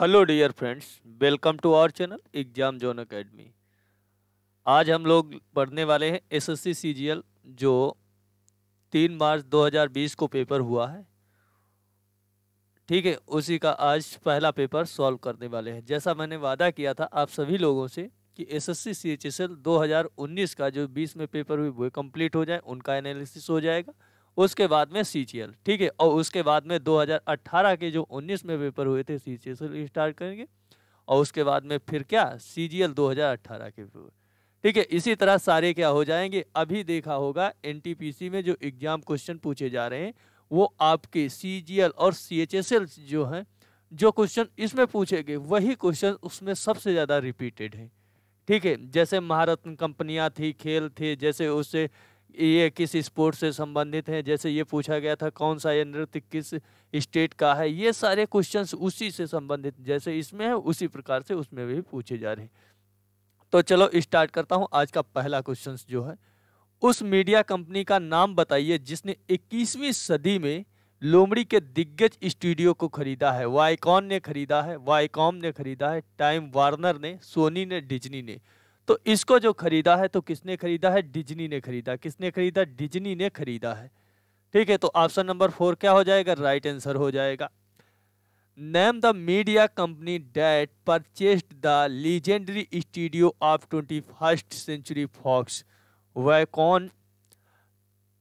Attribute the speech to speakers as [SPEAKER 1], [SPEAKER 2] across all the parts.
[SPEAKER 1] Hello dear friends welcome to our channel Exam Zone Academy आज हम लोग पढ़ने वाले हैं एसएससी सीजीएल जो तीन मार्च 2020 को पेपर हुआ है ठीक है उसी का आज पहला पेपर सॉल्व करने वाले हैं जैसा मैंने वादा किया था आप सभी लोगों से कि एसएससी सीएचएसएल 2019 का जो 20 में पेपर हुई वो कंप्लीट हो जाए उनका एनालिसिस हो जाएगा उसके बाद में सी ठीक है और उसके बाद में 2018 के जो 19 में पेपर हुए थे सी से स्टार्ट करेंगे और उसके बाद में फिर क्या सी जी एल के ठीक है इसी तरह सारे क्या हो जाएंगे अभी देखा होगा एन में जो एग्जाम क्वेश्चन पूछे जा रहे हैं वो आपके सी और सी जो हैं जो क्वेश्चन इसमें पूछे गए वही क्वेश्चन उसमें सबसे ज़्यादा रिपीटेड हैं ठीक है जैसे महारत्न कंपनियां थी खेल थे जैसे उससे ये किस स्पोर्ट से संबंधित हैं जैसे ये पूछा गया था कौन सा ये नृत्य किस स्टेट का है ये सारे क्वेश्चन उसी से संबंधित जैसे इसमें है उसी प्रकार से उसमें भी पूछे जा रहे हैं तो चलो स्टार्ट करता हूँ आज का पहला क्वेश्चन जो है उस मीडिया कंपनी का नाम बताइए जिसने 21वीं सदी में लोमड़ी के दिग्गज स्टूडियो को खरीदा है वाईकॉन ने खरीदा है वाईकॉम ने खरीदा है टाइम वार्नर ने सोनी ने डिजनी ने तो इसको जो खरीदा है तो किसने खरीदा है डिजनी ने खरीदा किसने खरीदा डिजनी ने खरीदा है ठीक है तो ऑप्शन नंबर फोर क्या हो जाएगा राइट right आंसर हो जाएगा name the media company that purchased the legendary studio of Twenty First Century Fox Viacom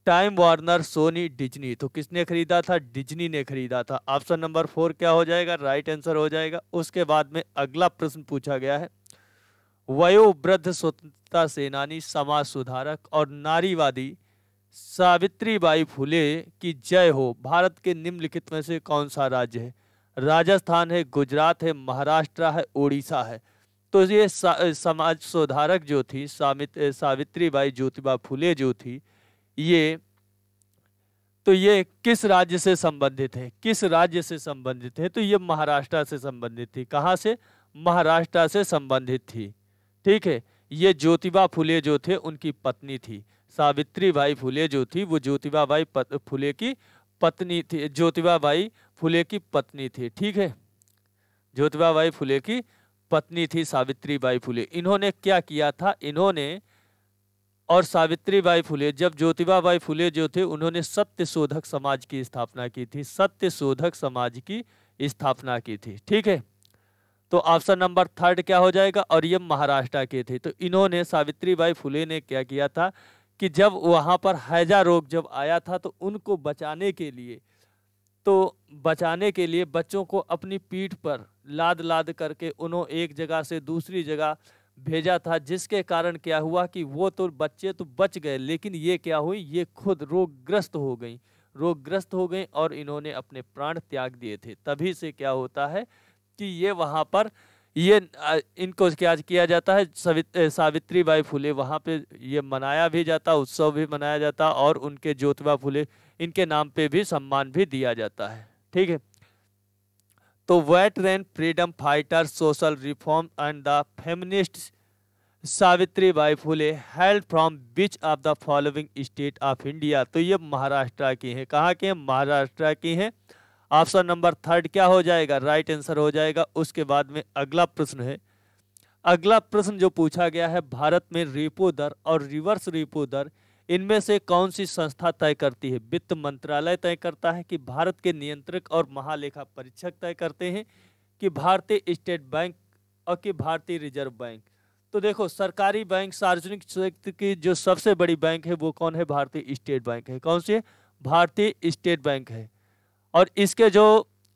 [SPEAKER 1] Time Warner Sony Disney तो किसने खरीदा था डिजनी ने खरीदा था ऑप्शन नंबर फोर क्या हो जाएगा राइट right आंसर हो जाएगा उसके बाद में अगला प्रश्न पूछा गया है वयोवृद्ध स्वतंत्रता सेनानी समाज सुधारक और नारीवादी सावित्री बाई फुले की जय हो भारत के निम्नलिखित में से कौन सा राज्य है राजस्थान है गुजरात है महाराष्ट्र है उड़ीसा है तो ये समाज सुधारक जो थी सावित्री बाई ज्योतिबा फूले जो थी ये तो ये किस राज्य से संबंधित है किस राज्य से संबंधित है तो ये महाराष्ट्र से संबंधित थी कहाँ से महाराष्ट्र से संबंधित थी ठीक है ये ज्योतिबा फुले जो थे उनकी पत्नी थी सावित्री बाई फुले जो थी वो ज्योतिबा बाई फुले की पत्नी थी ज्योतिबा बाई फुले की पत्नी थी ठीक है ज्योतिबा बाई फुले की पत्नी थी सावित्री बाई फुले इन्होंने क्या किया था इन्होंने और सावित्री बाई फुले जब ज्योतिबा बाई फुले जो थे उन्होंने सत्य शोधक समाज की स्थापना की थी सत्य शोधक समाज की स्थापना की थी ठीक है तो ऑप्शन नंबर थर्ड क्या हो जाएगा और ये महाराष्ट्र के थे तो इन्होंने सावित्री बाई फुले ने क्या किया था कि जब वहाँ पर हैजा रोग जब आया था तो उनको बचाने के लिए तो बचाने के लिए बच्चों को अपनी पीठ पर लाद लाद करके उन्होंने एक जगह से दूसरी जगह भेजा था जिसके कारण क्या हुआ कि वो तो बच्चे तो बच गए लेकिन ये क्या हुई ये खुद रोगग्रस्त हो गई रोगग्रस्त हो गई और इन्होंने अपने प्राण त्याग दिए थे तभी से क्या होता है कि ये वहाँ पर ये इनको क्या किया जाता है सावित्री बाई फूले वहाँ पे ये मनाया भी जाता उत्सव भी मनाया जाता और उनके ज्योतिबा फूले इनके नाम पे भी सम्मान भी दिया जाता है ठीक है तो veteran freedom fighter social reform and the feminist Savitri Bai Phule hailed from which of the following state of India तो ये महाराष्ट्र की हैं कहाँ के हैं महाराष्ट्र की हैं ऑप्शन नंबर थर्ड क्या हो जाएगा राइट आंसर हो जाएगा उसके बाद में अगला प्रश्न है अगला प्रश्न जो पूछा गया है भारत में रेपो दर और रिवर्स रेपो दर इनमें से कौन सी संस्था तय करती है वित्त मंत्रालय तय करता है कि भारत के नियंत्रक और महालेखा परीक्षक तय करते हैं कि भारतीय स्टेट बैंक और कि भारतीय रिजर्व बैंक तो देखो सरकारी बैंक सार्वजनिक क्षेत्र की जो सबसे बड़ी बैंक है वो कौन है भारतीय स्टेट बैंक है कौन सी भारतीय स्टेट बैंक है और इसके जो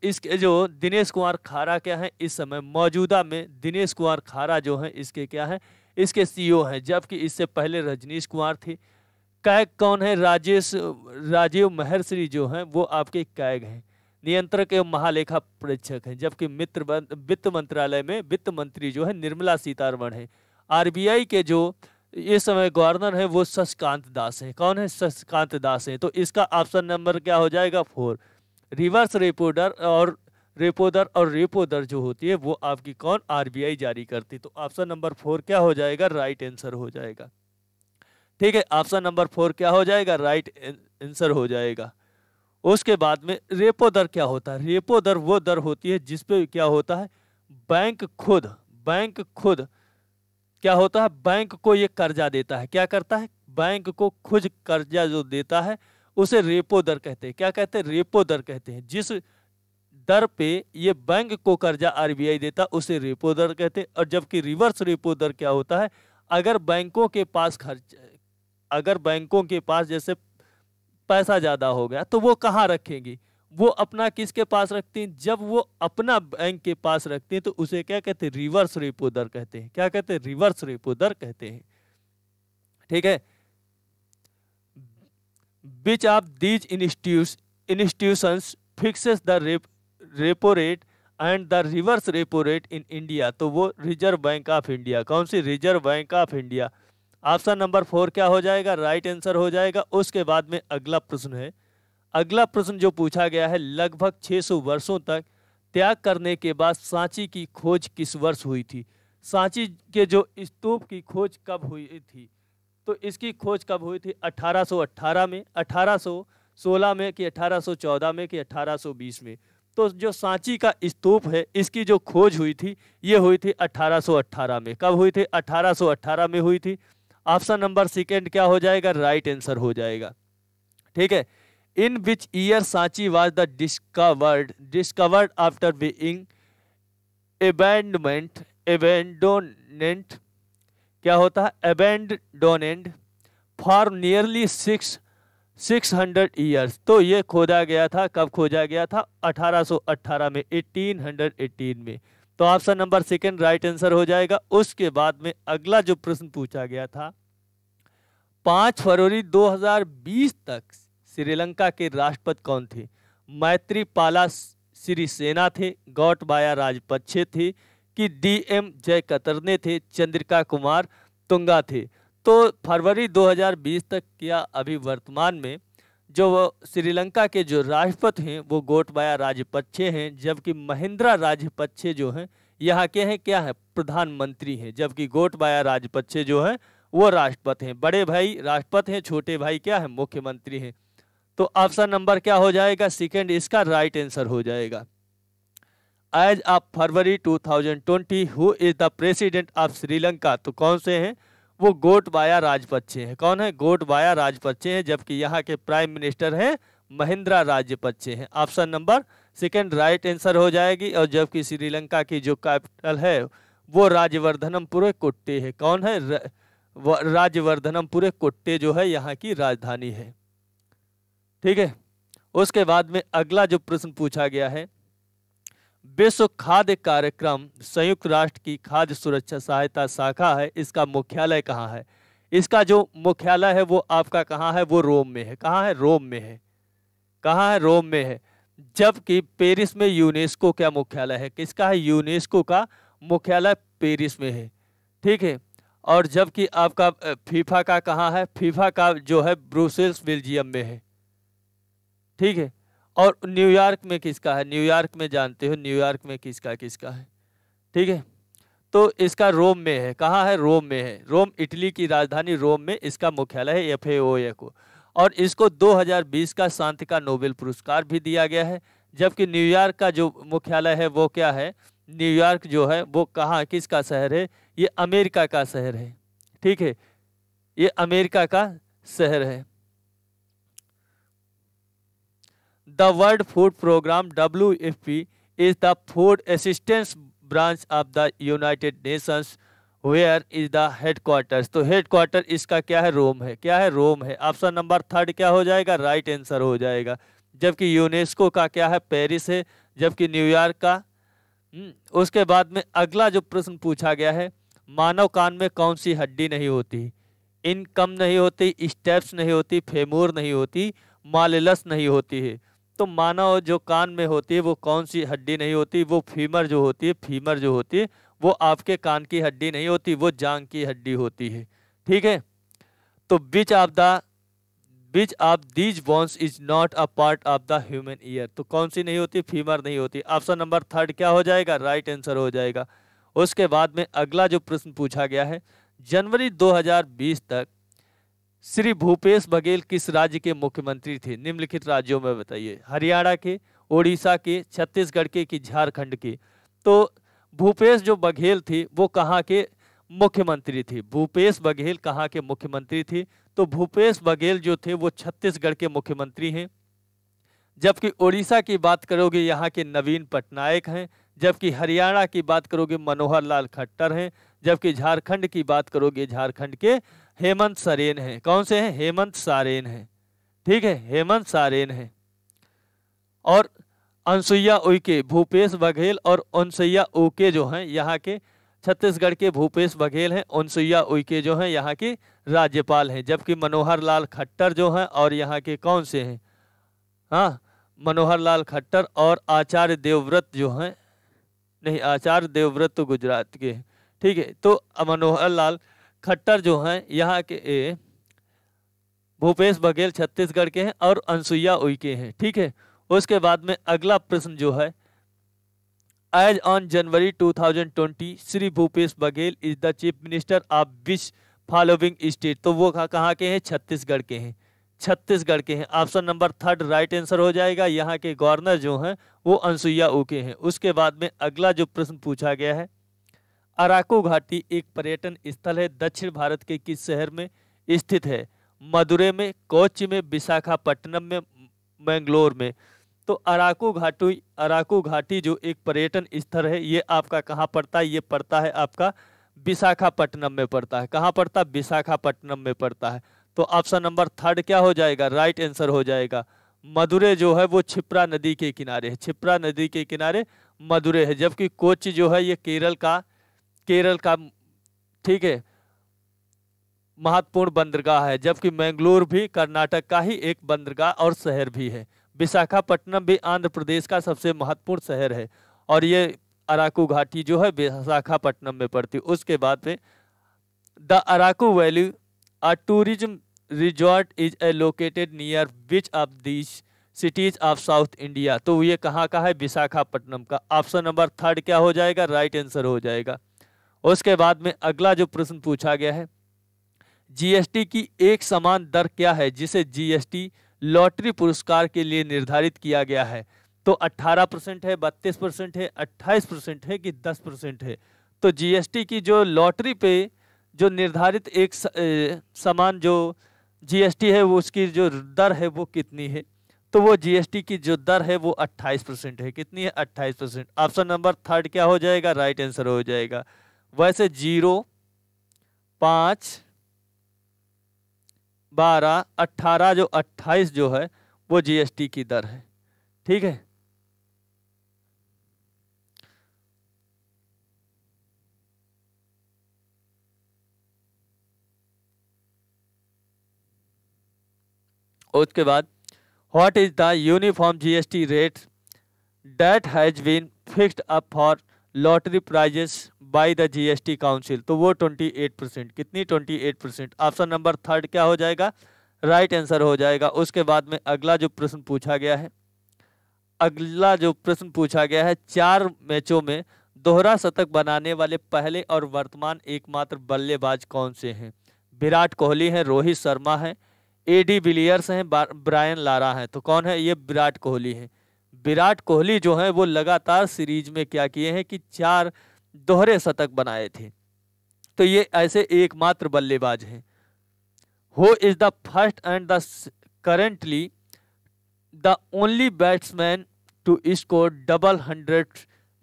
[SPEAKER 1] इसके जो दिनेश कुमार खारा क्या है इस समय मौजूदा में दिनेश कुमार खारा जो है इसके क्या है इसके सीईओ e हैं जबकि इससे पहले रजनीश कुमार थी कैग कौन है राजेश राजीव महर्षि जो हैं वो आपके कैग हैं नियंत्रक एवं महालेखा परीक्षक हैं जबकि मित्र वित्त मंत्रालय में वित्त मंत्री जो है निर्मला सीतारमण है आरबीआई के जो इस समय गवर्नर है वो शशकांत दास हैं कौन है शशकांत दास हैं तो इसका ऑप्शन नंबर क्या हो जाएगा फोर रिवर्स रेपो दर और रेपो दर और रेपो दर जो होती है वो आपकी कौन आरबीआई जारी करती तो ऑप्शन नंबर फोर क्या हो जाएगा राइट आंसर हो जाएगा ठीक है ऑप्शन नंबर फोर क्या हो जाएगा राइट आंसर हो जाएगा उसके बाद में रेपो दर क्या होता है रेपो दर वो दर होती है जिसपे क्या होता है बैंक खुद बैंक खुद क्या होता है बैंक को ये कर्जा देता है क्या करता है बैंक को खुद कर्जा जो देता है उसे रेपो दर कहते हैं क्या कहते हैं रेपो दर कहते हैं जिस दर पे ये बैंक को कर्जा आरबीआई देता उसे रेपो दर कहते हैं और जबकि रिवर्स रेपो दर क्या होता है अगर बैंकों के पास खर्च अगर बैंकों के पास जैसे पैसा ज़्यादा हो गया तो वो कहाँ रखेंगी वो अपना किसके पास रखती हैं जब वो अपना बैंक के पास रखती हैं तो उसे क्या कहते हैं रिवर्स रेपो दर कहते हैं क्या कहते हैं रिवर्स रेपो दर कहते हैं ठीक है which of these institutions fixes the repo rate and the reverse repo rate in India तो वो रिजर्व बैंक ऑफ इंडिया कौन सी Reserve Bank of India option number four क्या हो जाएगा राइट right आंसर हो जाएगा उसके बाद में अगला प्रश्न है अगला प्रश्न जो पूछा गया है लगभग 600 वर्षों तक त्याग करने के बाद सांची की खोज किस वर्ष हुई थी सांची के जो स्तूप की खोज कब हुई थी तो इसकी खोज कब हुई थी 1818 में 1816 में कि 1814 में कि 1820 में तो जो सांची का स्तूप है इसकी जो खोज हुई थी ये हुई थी 1818 में कब हुई थी 1818 में हुई थी ऑप्शन नंबर सेकेंड क्या हो जाएगा राइट आंसर हो जाएगा ठीक है in which year Sanchi was the discovered discovered after being abandonment abandonment क्या होता है abandoned for nearly six six hundred years तो ये खोजा गया था कब खोजा गया था 1818 में 1818 में तो option number second right answer हो जाएगा उसके बाद में अगला जो प्रश्न पूछा गया था पाँच फरवरी 2020 तक श्रीलंका के राष्ट्रपति कौन थे मैत्रीपाला सिरिसेना थे गौटबाया राजपक्षे थे कि डीएम जय कतरने थे चंद्रिका कुमार तुंगा थे तो फरवरी 2020 तक या अभी वर्तमान में जो श्रीलंका के जो राष्ट्रपति हैं वो गोटबाया राजपक्षे हैं जबकि महिंद्रा राजपक्षे जो हैं यहाँ के हैं क्या है प्रधानमंत्री हैं जबकि गोटबाया राजपक्षे जो हैं वो राष्ट्रपति हैं बड़े भाई राष्ट्रपति हैं छोटे भाई क्या है मुख्यमंत्री हैं तो ऑप्शन नंबर क्या हो जाएगा सेकेंड इसका राइट आंसर हो जाएगा as of February 2020 who is the president of Sri Lanka तो कौन से हैं वो गोटबाया राजपक्षे हैं कौन है गोटबाया राजपक्षे हैं जबकि यहाँ के प्राइम मिनिस्टर हैं महिंद्रा राजपक्षे हैं option number second right answer हो जाएगी और जबकि श्रीलंका की जो कैपिटल है वो राज्यवर्धनमपुरे कोट्टे है कौन है राज्यवर्धनमपुरे कोट्टे जो है यहाँ की राजधानी है ठीक है उसके बाद में अगला जो प्रश्न पूछा गया है विश्व खाद्य कार्यक्रम संयुक्त राष्ट्र की खाद्य सुरक्षा सहायता शाखा है इसका मुख्यालय कहाँ है इसका जो मुख्यालय है वो आपका कहाँ है वो रोम में है कहाँ है रोम में है कहाँ है रोम में है जबकि पेरिस में यूनेस्को का मुख्यालय है किसका है यूनेस्को का मुख्यालय पेरिस में है ठीक है और जबकि आपका फीफा का कहाँ है फीफा का जो है ब्रूसेल्स बेल्जियम में है ठीक है और न्यूयॉर्क में किसका है न्यूयॉर्क में जानते हो न्यूयॉर्क में किसका किसका है ठीक है तो इसका रोम में है कहाँ है रोम में है रोम इटली की राजधानी रोम में इसका मुख्यालय है एफ ए को और इसको 2020 का शांति का नोबेल पुरस्कार भी दिया गया है जबकि न्यूयॉर्क का जो मुख्यालय है वो क्या है न्यूयॉर्क जो है वो कहाँ किसका शहर है ये अमेरिका का शहर है ठीक है ये अमेरिका का शहर है the World Food Programme W F P is the food assistance branch of the United Nations where is the headquarters तो हेडक्वार्टर इसका क्या है रोम है क्या है रोम है ऑप्शन नंबर थर्ड क्या हो जाएगा राइट right आंसर हो जाएगा जबकि यूनेस्को का क्या है पेरिस है जबकि न्यूयॉर्क का हम्म, उसके बाद में अगला जो प्रश्न पूछा गया है मानव कान में कौन सी हड्डी नहीं होती इनकम नहीं होती स्टेप्स नहीं होती फेमोर नहीं होती मालिलस नहीं होती है तो मानव जो कान में होती है वो कौन सी हड्डी नहीं होती वो फीमर जो होती है फीमर जो होती है वो आपके कान की हड्डी नहीं होती वो जांग की हड्डी होती है ठीक है तो which of the which of these bones is not a part of the human ear तो कौन सी नहीं होती फीमर नहीं होती ऑप्शन नंबर थर्ड क्या हो जाएगा राइट right आंसर हो जाएगा उसके बाद में अगला जो प्रश्न पूछा गया है जनवरी 2020 तक श्री भूपेश बघेल किस राज्य के मुख्यमंत्री थे निम्नलिखित राज्यों में बताइए हरियाणा के ओडिशा के छत्तीसगढ़ के कि झारखंड के तो भूपेश जो बघेल थे वो कहाँ के मुख्यमंत्री थे भूपेश बघेल कहाँ के मुख्यमंत्री थे तो भूपेश बघेल जो थे वो छत्तीसगढ़ के मुख्यमंत्री हैं जबकि ओडिशा की बात करोगे यहाँ के नवीन पटनायक हैं जबकि हरियाणा की बात करोगे मनोहर लाल खट्टर हैं जबकि झारखंड की बात करोगे झारखंड के हेमंत सरेन है कौन से हैं हेमंत सारेन है ठीक है हेमंत सारेन है और अनसुईया उइके भूपेश बघेल और अनसुईया उके जो हैं यहाँ के छत्तीसगढ़ के भूपेश बघेल हैं अनसुईया उइके जो हैं यहाँ के राज्यपाल हैं जबकि मनोहर लाल खट्टर जो हैं और यहाँ के कौन से हैं हाँ मनोहर लाल खट्टर और आचार्य देवव्रत जो हैं नहीं आचार्य देवव्रत तो गुजरात के हैं ठीक है तो मनोहर लाल खट्टर जो हैं यहाँ के ए, भूपेश बघेल छत्तीसगढ़ के हैं और अनसुईया उइके हैं ठीक है उसके बाद में अगला प्रश्न जो है as on January 2020 Shri Bhupesh Baghel is the chief minister of which following state तो वो कहाँ के हैं छत्तीसगढ़ के हैं छत्तीसगढ़ के हैं option number third right answer हो जाएगा यहाँ के गवर्नर जो हैं वो अनसुईया उके हैं उसके बाद में अगला जो प्रश्न पूछा गया है अराको घाटी एक पर्यटन स्थल है दक्षिण भारत के किस शहर में स्थित है मदुरे में कोच्चि में विशाखापट्टनम में मैंगलोर में तो अराको घाटी अराको घाटी जो एक पर्यटन स्थल है ये आपका कहाँ पड़ता है ये पड़ता है आपका विशाखापट्टनम में पड़ता है कहाँ पड़ता है विशाखापट्टनम में पड़ता है तो ऑप्शन नंबर थर्ड क्या हो जाएगा राइट आंसर हो जाएगा मदुरे जो है वो छिप्रा नदी के किनारे है छिप्रा नदी के किनारे मदुरे है जबकि कोच जो है ये केरल का केरल का ठीक है महत्वपूर्ण बंदरगाह है जबकि मैंगलोर भी कर्नाटक का ही एक बंदरगाह और शहर भी है विशाखापट्टनम भी आंध्र प्रदेश का सबसे महत्वपूर्ण शहर है और ये अराकू घाटी जो है विशाखापट्टनम में पड़ती है उसके बाद में the Araku valley a tourism resort is a located near which of this cities of south India तो ये कहाँ का है विशाखापट्टनम का ऑप्शन नंबर थर्ड क्या हो जाएगा राइट right आंसर हो जाएगा उसके बाद में अगला जो प्रश्न पूछा गया है जीएसटी की एक समान दर क्या है जिसे जीएसटी लॉटरी पुरस्कार के लिए निर्धारित किया गया है तो 18 परसेंट है 32 परसेंट है 28 परसेंट है कि 10 परसेंट है तो जीएसटी की जो लॉटरी पे जो निर्धारित एक समान जो जीएसटी है वो उसकी जो दर है वो कितनी है तो वो जीएसटी की जो दर है वो 28 परसेंट है कितनी है 28 परसेंट ऑप्शन नंबर थर्ड क्या हो जाएगा राइट आंसर हो जाएगा वैसे जीरो पाँच बारह अट्ठारह जो अट्ठाईस जो है वो जीएसटी की दर है ठीक है उसके बाद what is the uniform GST rate that has been fixed up for lottery prizes by the GST council तो वो 28 परसेंट कितनी 28 परसेंट ऑप्शन नंबर थर्ड क्या हो जाएगा राइट right आंसर हो जाएगा उसके बाद में अगला जो प्रश्न पूछा गया है अगला जो प्रश्न पूछा गया है चार मैचों में दोहरा शतक बनाने वाले पहले और वर्तमान एकमात्र बल्लेबाज कौन से हैं विराट कोहली हैं रोहित शर्मा हैं एडी विलियर्स हैं ब्रायन लारा हैं तो कौन है ये विराट कोहली हैं विराट कोहली जो है वो लगातार सीरीज में क्या किए हैं कि चार दोहरे शतक बनाए थे तो ये ऐसे एकमात्र बल्लेबाज हैं who is the first and the currently the only batsman to score double hundred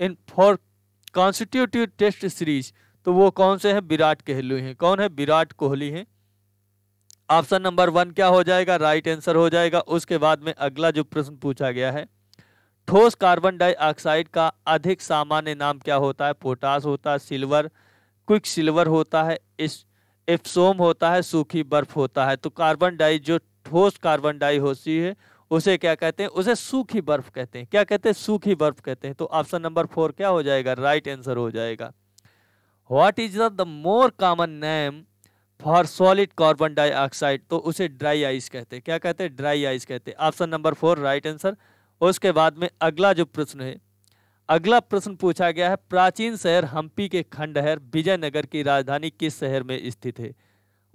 [SPEAKER 1] in four constitutive test series तो वो कौन से हैं विराट कोहली हैं कौन है विराट कोहली हैं ऑप्शन नंबर वन क्या हो जाएगा राइट आंसर हो जाएगा उसके बाद में अगला जो प्रश्न पूछा गया है ठोस कार्बन डाइऑक्साइड का अधिक सामान्य नाम क्या होता है पोटास होता है सिल्वर क्विक सिल्वर होता है इस एप्सोम होता है सूखी बर्फ होता है तो कार्बन डाई जो ठोस कार्बन डाई होती है उसे क्या कहते हैं उसे सूखी बर्फ कहते हैं क्या कहते हैं सूखी बर्फ कहते हैं तो ऑप्शन नंबर फोर क्या हो जाएगा राइट right आंसर हो जाएगा what is the more common name for solid carbon dioxide तो उसे ड्राई आइस कहते हैं क्या कहते हैं ड्राई आइस कहते हैं option number four right answer उसके बाद में अगला जो प्रश्न है अगला प्रश्न पूछा गया है प्राचीन शहर हम्पी के खंडहर विजयनगर की राजधानी किस शहर में स्थित है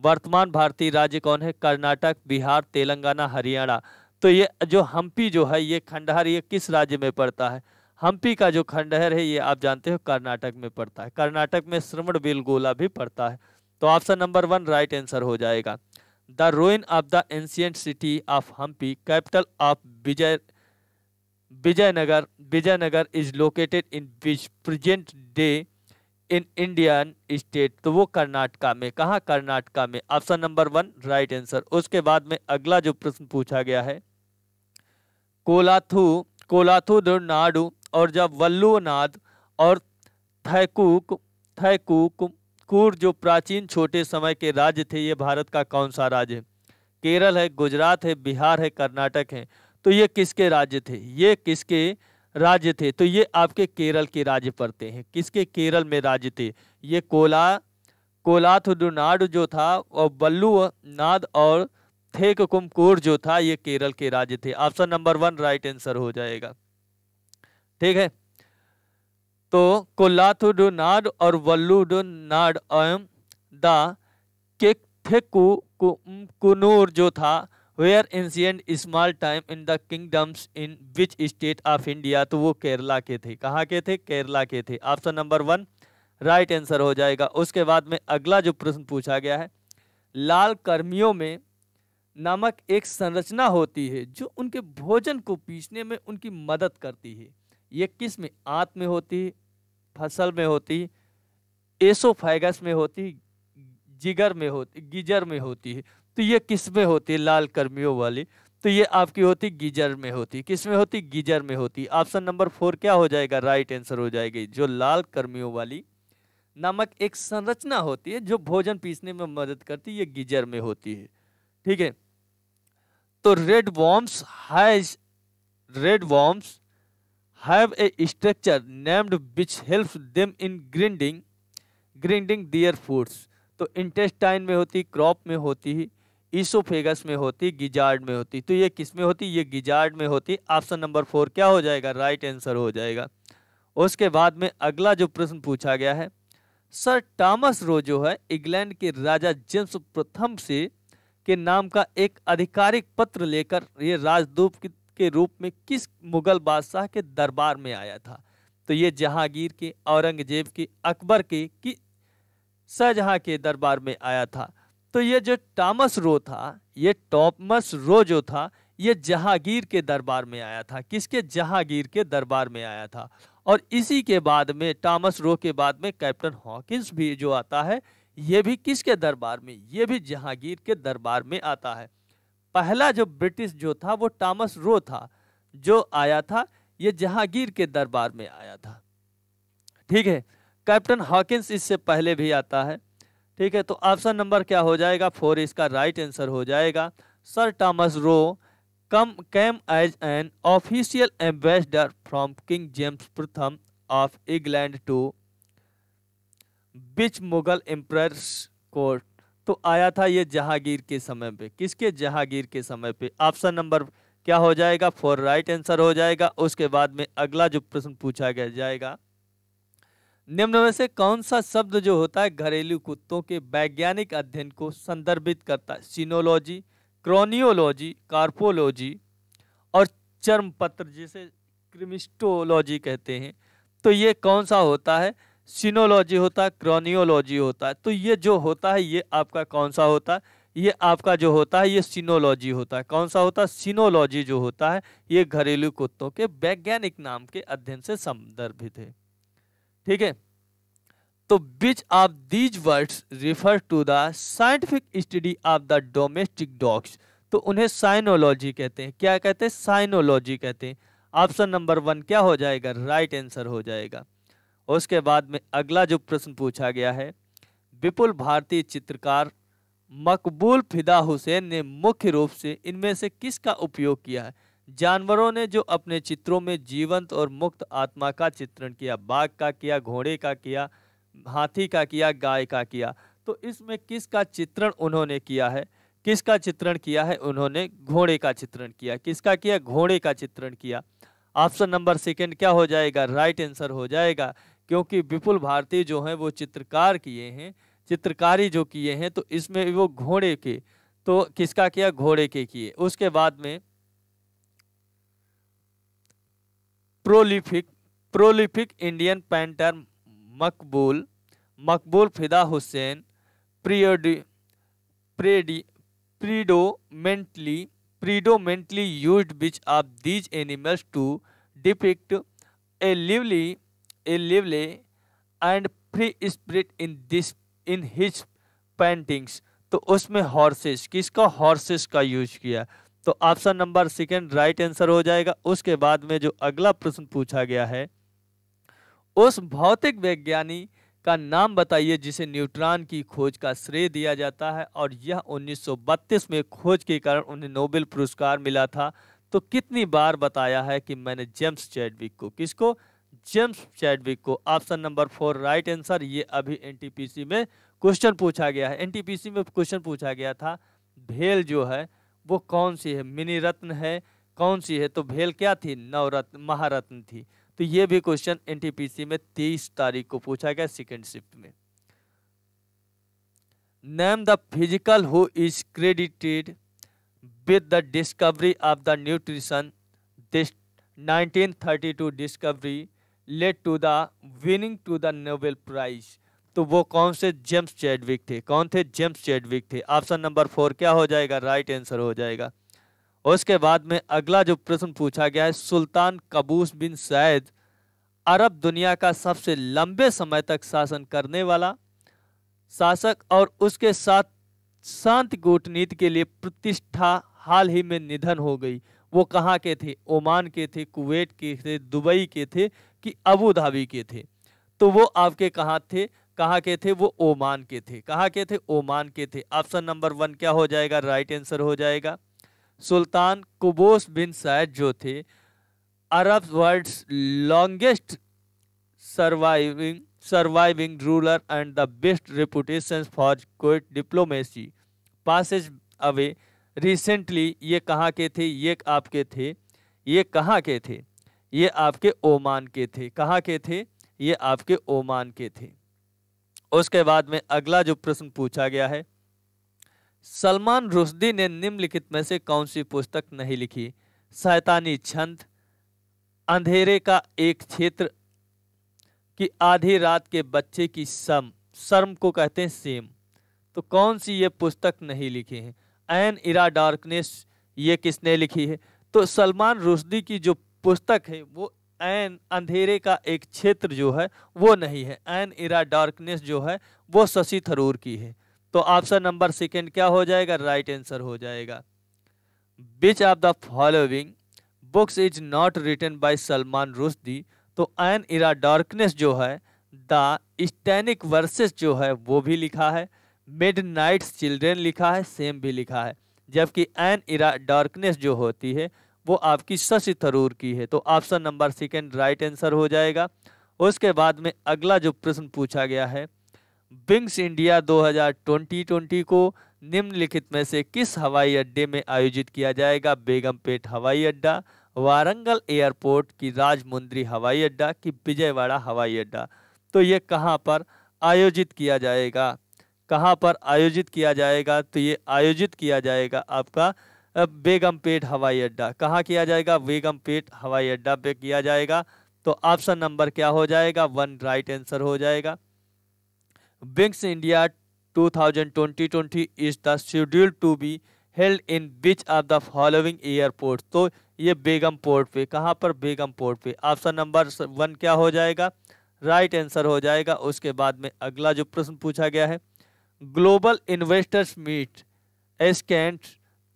[SPEAKER 1] वर्तमान भारतीय राज्य कौन है कर्नाटक बिहार तेलंगाना हरियाणा तो ये जो हम्पी जो है ये खंडहर ये किस राज्य में पड़ता है हम्पी का जो खंडहर है ये आप जानते हो कर्नाटक में पड़ता है कर्नाटक में श्रवण बिलगोला भी पड़ता है तो option number one right answer हो जाएगा the ruins of the ancient city of Hampi capital of Vijay Vijayanagar. Vijayanagar is located in which present day in Indian state तो वो कर्नाटका में कहा कर्नाटका में option number one right answer उसके बाद में अगला जो प्रश्न पूछा गया है कोलाथू कोलाथू नाडु और जब वल्लुनाद और थैकूक थैकूक कूर जो प्राचीन छोटे समय के राज्य थे ये भारत का कौन सा राज्य है केरल है गुजरात है बिहार है कर्नाटक है तो ये किसके राज्य थे ये किसके राज्य थे तो ये आपके केरल के राज्य पड़ते हैं किसके केरल में राज्य थे ये कोला कोलाथुडुनाड जो था और बल्लू नाद और थेक कुमकोर जो था ये केरल के राज्य थे option number one right answer हो जाएगा ठीक है तो कोलाथुडुनाड और बल्लुडुनाड एम द केक थेकु कुनूर जो था were ancient small time in the kingdoms in which state of India तो वो केरला के थे कहाँ के थे केरला के थे option number one right answer हो जाएगा उसके बाद में अगला जो प्रश्न पूछा गया है लाल कर्मियों में नामक एक संरचना होती है जो उनके भोजन को पीसने में उनकी मदद करती है ये किस में आंत में होती फसल में होती एसोफाइगस में होती जिगर में होती गिजर में होती है तो ये किस में होती है लाल कर्मियों वाली तो ये आपकी होती गीजर में होती किस में होती गीजर में होती ऑप्शन नंबर फोर क्या हो जाएगा राइट आंसर हो जाएगी जो लाल कर्मियों वाली नामक एक संरचना होती है जो भोजन पीसने में मदद करती है ये गीजर में होती है ठीक है तो red worms has red worms have a structure named which help them in grinding grinding their foods तो इंटेस्टाइन में होती क्रॉप में होती ईसोफेगस में होती गिजार्ड में होती तो ये किस में होती ये गिजार्ड में होती ऑप्शन नंबर फोर क्या हो जाएगा राइट आंसर हो जाएगा उसके बाद में अगला जो प्रश्न पूछा गया है सर टॉमस रो जो है इंग्लैंड के राजा जेम्स प्रथम से के नाम का एक आधिकारिक पत्र लेकर ये राजदूप के रूप में किस मुगल बादशाह के दरबार में आया था तो ये जहांगीर के औरंगजेब के अकबर के कि शाहजहाँ के दरबार में आया था तो ये जो टामस रो था ये टॉपमस रो जो था ये जहांगीर के दरबार में आया था किसके जहांगीर के दरबार में आया था और इसी के बाद में टॉमस रो के बाद में कैप्टन हॉकिंस भी जो आता है ये भी किसके दरबार में ये भी जहांगीर के दरबार में आता है पहला जो ब्रिटिश जो था वो टॉमस रो था जो आया था ये जहांगीर के दरबार में आया था ठीक है कैप्टन हॉकिंस इससे पहले भी आता है ठीक है तो ऑप्शन नंबर क्या हो जाएगा फोर इसका राइट आंसर हो जाएगा sir Thomas Roe come came as an official ambassador from king James प्रथम of England to which Mughal empress court तो आया था ये जहांगीर के समय पे किसके जहांगीर के समय पे ऑप्शन नंबर क्या हो जाएगा फोर राइट आंसर हो जाएगा उसके बाद में अगला जो प्रश्न पूछा गया जाएगा निम्न में से कौन सा शब्द जो होता है घरेलू कुत्तों के वैज्ञानिक अध्ययन को संदर्भित करता है सिनोलॉजी क्रोनियोलॉजी कार्पोलॉजी और चर्म पत्र जिसे क्रिमिस्टोलॉजी कहते हैं तो ये कौन सा होता है सिनोलॉजी होता है क्रोनियोलॉजी होता है तो ये जो होता है ये आपका कौन सा होता है ये आपका जो होता है ये सिनोलॉजी होता है कौन सा होता है सिनोलॉजी जो होता है ये घरेलू कुत्तों के वैज्ञानिक नाम के अध्ययन से संदर्भित है ठीक है तो which of these words refer to the scientific study of the domestic dogs तो उन्हें साइनोलॉजी कहते हैं क्या कहते हैं साइनोलॉजी कहते हैं ऑप्शन नंबर वन क्या हो जाएगा राइट right आंसर हो जाएगा उसके बाद में अगला जो प्रश्न पूछा गया है विपुल भारतीय चित्रकार मकबूल फिदा हुसैन ने मुख्य रूप से इनमें से किसका उपयोग किया है जानवरों ने जो अपने चित्रों में जीवंत और मुक्त आत्मा का चित्रण किया बाघ का किया घोड़े का किया हाथी का किया गाय का किया तो इसमें किसका चित्रण उन्होंने किया है किसका चित्रण किया है उन्होंने घोड़े का चित्रण किया किसका किया घोड़े का चित्रण किया ऑप्शन नंबर सेकेंड क्या हो जाएगा राइट आंसर हो जाएगा क्योंकि विपुल भारती जो हैं वो चित्रकार किए हैं चित्रकारी जो किए हैं तो इसमें वो घोड़े के तो किसका किया घोड़े के किए उसके बाद में prolific prolific Indian painter Maqbool Maqbool Fida Husain predominantly predominantly used which of these animals to depict a lively a lively and free spirit in this in his paintings तो उसमें हॉर्सेस किसका हॉर्सेस का यूज किया तो option number second right answer हो जाएगा उसके बाद में जो अगला प्रश्न पूछा गया है उस भौतिक वैज्ञानिक का नाम बताइए जिसे न्यूट्रॉन की खोज का श्रेय दिया जाता है और यह 1932 में खोज के कारण उन्हें नोबेल पुरस्कार मिला था तो कितनी बार बताया है कि मैंने जेम्स चैडविक को किसको जेम्स चैडविक को option number four right answer ये अभी एनटीपीसी में क्वेश्चन पूछा गया है एनटीपीसी में क्वेश्चन पूछा गया था भेल जो है वो कौन सी है मिनी रत्न है कौन सी है तो भेल क्या थी नवरत्न महारत्न थी तो ये भी क्वेश्चन एनटीपीसी में तीस तारीख को पूछा गया सेकेंड शिफ्ट में name the physical who is credited with the discovery of the nutrition this 1932 discovery led to the winning to the Nobel prize तो वो कौन से जेम्स चैडविक थे कौन थे जेम्स चैडविक थे ऑप्शन नंबर फोर क्या हो जाएगा राइट आंसर हो जाएगा उसके बाद में अगला जो प्रश्न पूछा गया है सुल्तान कबूस बिन सैद अरब दुनिया का सबसे लंबे समय तक शासन करने वाला शासक और उसके साथ शांत कूटनीति के लिए प्रतिष्ठा हाल ही में निधन हो गई वो कहाँ के थे ओमान के थे कुवैत के थे दुबई के थे कि अबू धाबी के थे तो वो आपके कहाँ थे कहाँ के थे वो ओमान के थे कहाँ के थे ओमान के थे ऑप्शन नंबर वन क्या हो जाएगा राइट आंसर हो जाएगा सुल्तान कुबोस बिन सैद जो थे Arab world's longest surviving surviving ruler and the best reputation for quiet diplomacy pass away recently ये कहाँ के थे ये आपके थे ये कहाँ के थे ये आपके ओमान के थे कहाँ के थे ये आपके ओमान के थे उसके बाद में अगला जो प्रश्न पूछा गया है सलमान रुश्दी ने निम्नलिखित में से कौन सी पुस्तक नहीं लिखी शैतानी छंद अंधेरे का एक क्षेत्र की आधी रात के बच्चे की सम शर्म को कहते हैं सेम तो कौन सी ये पुस्तक नहीं लिखी है एन इरा डार्कनेस ये किसने लिखी है तो सलमान रुश्दी की जो पुस्तक है वो एन अंधेरे का एक क्षेत्र जो है वो नहीं है एन इरा डार्कनेस जो है वो शशि थरूर की है तो ऑप्शन नंबर सेकेंड क्या हो जाएगा राइट right आंसर हो जाएगा which of the following books is not written by Salman Rushdie तो एन इरा डार्कनेस जो है द स्टैनिक वर्सेस जो है वो भी लिखा है मिड चिल्ड्रन लिखा है सेम भी लिखा है जबकि एन इरा डार्कनेस जो होती है वो आपकी शशि थरूर की है तो option number second right answer हो जाएगा उसके बाद में अगला जो प्रश्न पूछा गया है बिंग्स इंडिया 2020 को निम्नलिखित में से किस हवाई अड्डे में आयोजित किया जाएगा बेगमपेट हवाई अड्डा वारंगल एयरपोर्ट की राजमुंद्री हवाई अड्डा की विजयवाड़ा हवाई अड्डा तो ये कहाँ पर आयोजित किया जाएगा कहाँ पर आयोजित किया जाएगा तो ये आयोजित किया जाएगा आपका बेगमपेट हवाई अड्डा कहाँ किया जाएगा बेगमपेट हवाई अड्डा पे किया जाएगा तो ऑप्शन नंबर क्या हो जाएगा वन राइट आंसर हो जाएगा wings India 2020-20 is the schedule to be held in which of the following airport तो ये बेगम पोर्ट पे कहाँ पर बेगम पोर्ट पे ऑप्शन नंबर वन क्या हो जाएगा राइट right आंसर हो जाएगा उसके बाद में अगला जो प्रश्न पूछा गया है ग्लोबल इन्वेस्टर्स मीट एस्केंट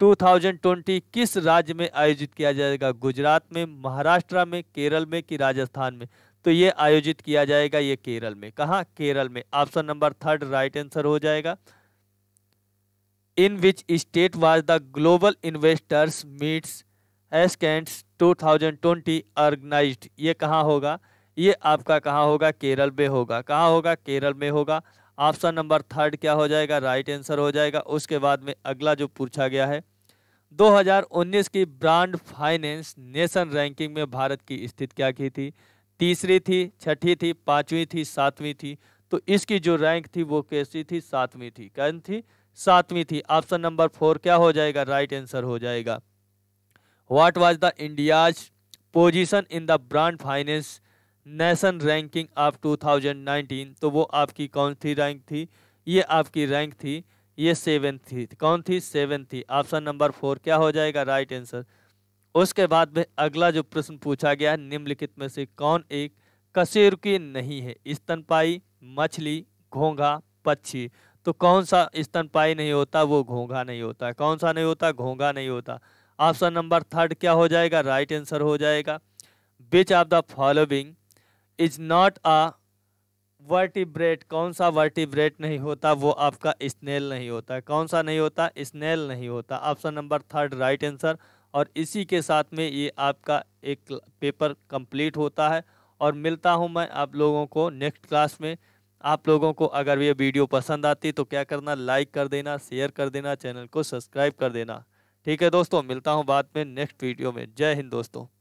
[SPEAKER 1] 2020 किस राज्य में आयोजित किया जाएगा गुजरात में महाराष्ट्र में केरल में कि राजस्थान में तो ये आयोजित किया जाएगा ये केरल में कहा केरल में option number third right answer हो जाएगा in which state was the global investors meets ascends 2020 organise ये कहाँ होगा ये आपका कहाँ होगा केरल में होगा कहाँ होगा केरल में होगा ऑप्शन नंबर थर्ड क्या हो जाएगा राइट आंसर हो जाएगा उसके बाद में अगला जो पूछा गया है 2019 की ब्रांड फाइनेंस नेशन रैंकिंग में भारत की स्थिति क्या की थी तीसरी थी छठी थी पांचवी थी सातवीं थी तो इसकी जो रैंक थी वो कैसी थी सातवीं थी कौन थी सातवीं थी ऑप्शन नंबर फोर क्या हो जाएगा राइट आंसर हो जाएगा what was the India's position in the brand finance nation ranking of 2019 तो वो आपकी कौन सी रैंक थी ये आपकी रैंक थी ये सेवन थी कौन थी सेवन थी ऑप्शन नंबर फोर क्या हो जाएगा राइट आंसर उसके बाद में अगला जो प्रश्न पूछा गया है निम्नलिखित में से कौन एक की नहीं है स्तनपाई मछली घोंघा पक्षी तो कौन सा स्तनपाई नहीं होता वो घोंघा नहीं होता कौन सा नहीं होता घोंघा नहीं होता ऑप्शन नंबर थर्ड क्या हो जाएगा राइट आंसर हो जाएगा which of the following is not a vertebrate कौन सा वर्टिब्रेट नहीं होता वो आपका स्नेल नहीं होता कौन सा नहीं होता स्नेल नहीं होता option number third right answer और इसी के साथ में ये आपका एक पेपर कंप्लीट होता है और मिलता हूँ मैं आप लोगों को नेक्स्ट क्लास में आप लोगों को अगर ये वीडियो पसंद आती तो क्या करना लाइक कर देना शेयर कर देना चैनल को सब्सक्राइब कर देना ठीक है दोस्तों मिलता हूँ बाद में नेक्स्ट वीडियो में जय हिंद दोस्तों